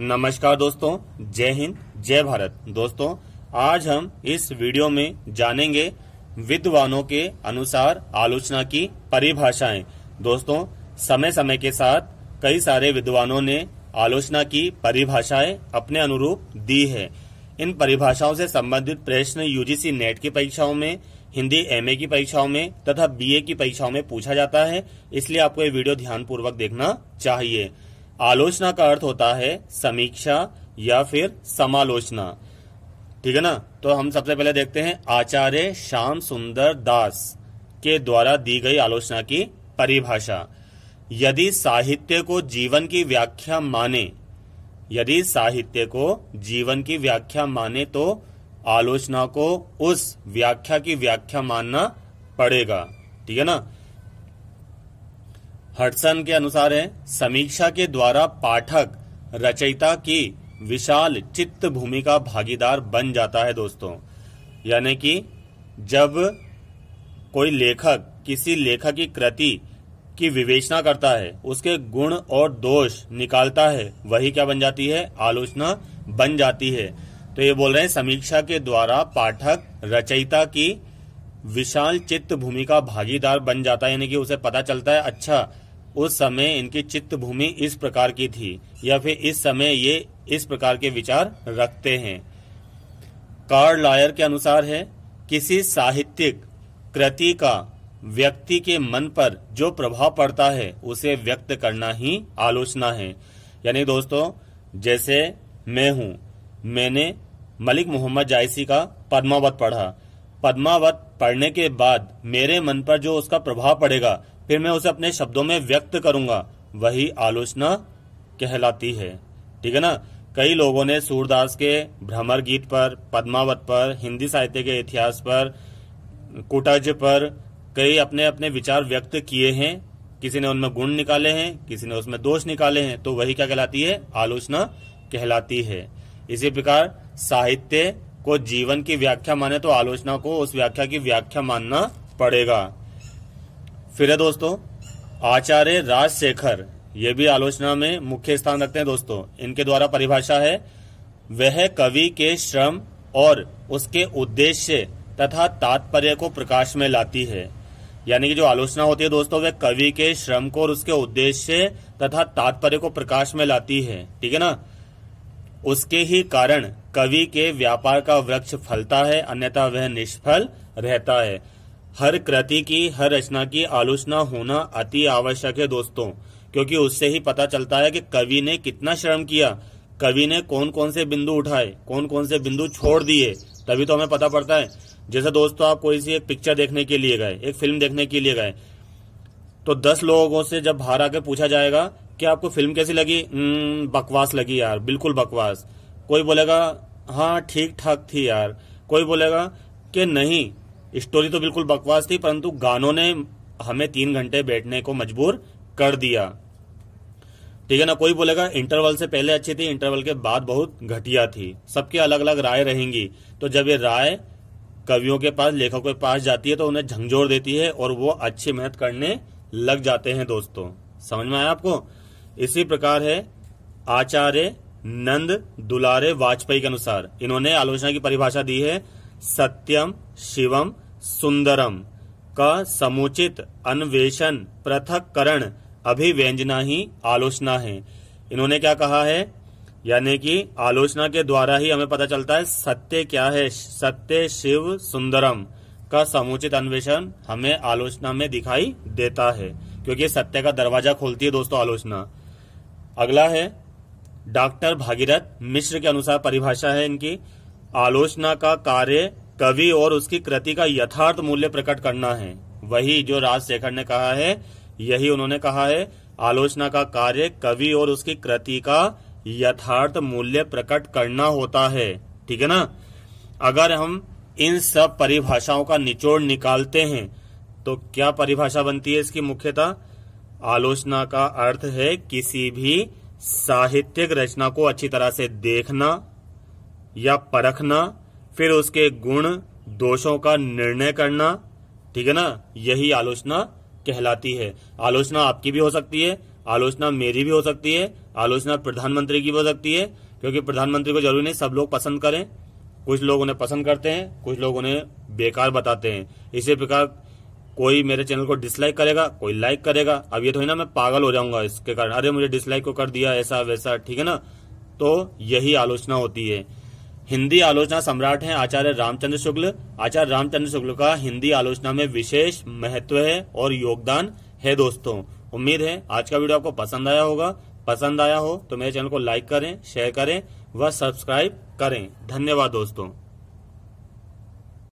नमस्कार दोस्तों जय हिंद जय भारत दोस्तों आज हम इस वीडियो में जानेंगे विद्वानों के अनुसार आलोचना की परिभाषाएं दोस्तों समय समय के साथ कई सारे विद्वानों ने आलोचना की परिभाषाएं अपने अनुरूप दी है इन परिभाषाओं से संबंधित प्रश्न यूजीसी नेट की परीक्षाओं में हिंदी एमए की परीक्षाओं में तथा बीए की परीक्षाओं में पूछा जाता है इसलिए आपको ये वीडियो ध्यानपूर्वक देखना चाहिए आलोचना का अर्थ होता है समीक्षा या फिर समालोचना ठीक है ना तो हम सबसे पहले देखते हैं आचार्य श्याम सुंदर दास के द्वारा दी गई आलोचना की परिभाषा यदि साहित्य को जीवन की व्याख्या माने यदि साहित्य को जीवन की व्याख्या माने तो आलोचना को उस व्याख्या की व्याख्या मानना पड़ेगा ठीक है ना हटसन के अनुसार है समीक्षा के द्वारा पाठक रचयिता की विशाल चित्त भूमि का भागीदार बन जाता है दोस्तों यानी कि जब कोई लेखक किसी लेखक की कृति की विवेचना करता है उसके गुण और दोष निकालता है वही क्या बन जाती है आलोचना बन जाती है तो ये बोल रहे हैं समीक्षा के द्वारा पाठक रचयिता की विशाल चित्त भूमिका भागीदार बन जाता है यानी कि उसे पता चलता है अच्छा उस समय इनकी चित्त भूमि इस प्रकार की थी या फिर इस समय ये इस प्रकार के विचार रखते हैं कार्ड लायर के अनुसार है किसी साहित्यिक कृति का व्यक्ति के मन पर जो प्रभाव पड़ता है उसे व्यक्त करना ही आलोचना है यानी दोस्तों जैसे मैं हूं मैंने मलिक मोहम्मद जायसी का पद्मावत पढ़ा पद्मावत पढ़ने के बाद मेरे मन पर जो उसका प्रभाव पड़ेगा फिर मैं उसे अपने शब्दों में व्यक्त करूंगा वही आलोचना कहलाती है ठीक है ना कई लोगों ने सूरदास के भ्रमर गीत पर पद्मावत पर हिंदी साहित्य के इतिहास पर कुटज पर कई अपने अपने विचार व्यक्त किए हैं किसी ने उनमें गुण निकाले हैं किसी ने उसमें दोष निकाले हैं तो वही क्या कहलाती है आलोचना कहलाती है इसी प्रकार साहित्य को जीवन की व्याख्या माने तो आलोचना को उस व्याख्या की व्याख्या मानना पड़ेगा फिर है दोस्तों आचार्य राजशेखर ये भी आलोचना में मुख्य स्थान रखते हैं दोस्तों इनके द्वारा परिभाषा है वह कवि के श्रम और उसके उद्देश्य तथा तात्पर्य को प्रकाश में लाती है यानी कि जो आलोचना होती है दोस्तों वह कवि के श्रम को और उसके उद्देश्य तथा तात्पर्य को प्रकाश में लाती है ठीक है ना उसके ही कारण कवि के व्यापार का वृक्ष फलता है अन्यथा वह निष्फल रहता है हर कृति की हर रचना की आलोचना होना अति आवश्यक है दोस्तों क्योंकि उससे ही पता चलता है कि कवि ने कितना श्रम किया कवि ने कौन कौन से बिंदु उठाए कौन कौन से बिंदु छोड़ दिए तभी तो हमें पता पड़ता है जैसे दोस्तों आप कोई सी एक पिक्चर देखने के लिए गए एक फिल्म देखने के लिए गए तो दस लोगों से जब बाहर आकर पूछा जाएगा कि आपको फिल्म कैसी लगी हम्म, बकवास लगी यार बिल्कुल बकवास कोई बोलेगा हाँ ठीक ठाक थी यार कोई बोलेगा कि नहीं स्टोरी तो बिल्कुल बकवास थी परंतु गानों ने हमें तीन घंटे बैठने को मजबूर कर दिया ठीक है ना कोई बोलेगा इंटरवल से पहले अच्छी थी इंटरवल के बाद बहुत घटिया थी सबके अलग अलग राय रहेंगी तो जब ये राय कवियों के पास लेखकों के पास जाती है तो उन्हें झंझोर देती है और वो अच्छी मेहनत करने लग जाते हैं दोस्तों समझ में आया आपको इसी प्रकार है आचार्य नंद दुलारे वाजपेयी के अनुसार इन्होंने आलोचना की परिभाषा दी है सत्यम शिवम सुंदरम का समुचित अन्वेषण पृथककरण अभिव्यंजना ही आलोचना है इन्होंने क्या कहा है यानी कि आलोचना के द्वारा ही हमें पता चलता है सत्य क्या है सत्य शिव सुंदरम का समुचित अन्वेषण हमें आलोचना में दिखाई देता है क्योंकि सत्य का दरवाजा खोलती है दोस्तों आलोचना अगला है डॉक्टर भागीरथ मिश्र के अनुसार परिभाषा है इनकी आलोचना का कार्य कवि और उसकी कृति का यथार्थ मूल्य प्रकट करना है वही जो राजशेखर ने कहा है यही उन्होंने कहा है आलोचना का कार्य कवि और उसकी कृति का यथार्थ मूल्य प्रकट करना होता है ठीक है ना अगर हम इन सब परिभाषाओं का निचोड़ निकालते हैं तो क्या परिभाषा बनती है इसकी मुख्यतः आलोचना का अर्थ है किसी भी साहित्यिक रचना को अच्छी तरह से देखना या परखना फिर उसके गुण दोषों का निर्णय करना ठीक है ना यही आलोचना कहलाती है आलोचना आपकी भी हो सकती है आलोचना मेरी भी हो सकती है आलोचना प्रधानमंत्री की भी हो सकती है क्योंकि प्रधानमंत्री को जरूरी नहीं सब लोग पसंद करें कुछ लोग उन्हें पसंद करते हैं कुछ लोग उन्हें बेकार बताते हैं इसी प्रकार कोई मेरे चैनल को डिसलाइक करेगा कोई लाइक करेगा अब ये तो है ना मैं पागल हो जाऊंगा इसके कारण अरे मुझे डिसलाइक को कर दिया ऐसा वैसा ठीक है ना तो यही आलोचना होती है हिंदी आलोचना सम्राट हैं आचार्य रामचंद्र शुक्ल आचार्य रामचंद्र शुक्ल का हिंदी आलोचना में विशेष महत्व है और योगदान है दोस्तों उम्मीद है आज का वीडियो आपको पसंद आया होगा पसंद आया हो तो मेरे चैनल को लाइक करें शेयर करें व सब्सक्राइब करें धन्यवाद दोस्तों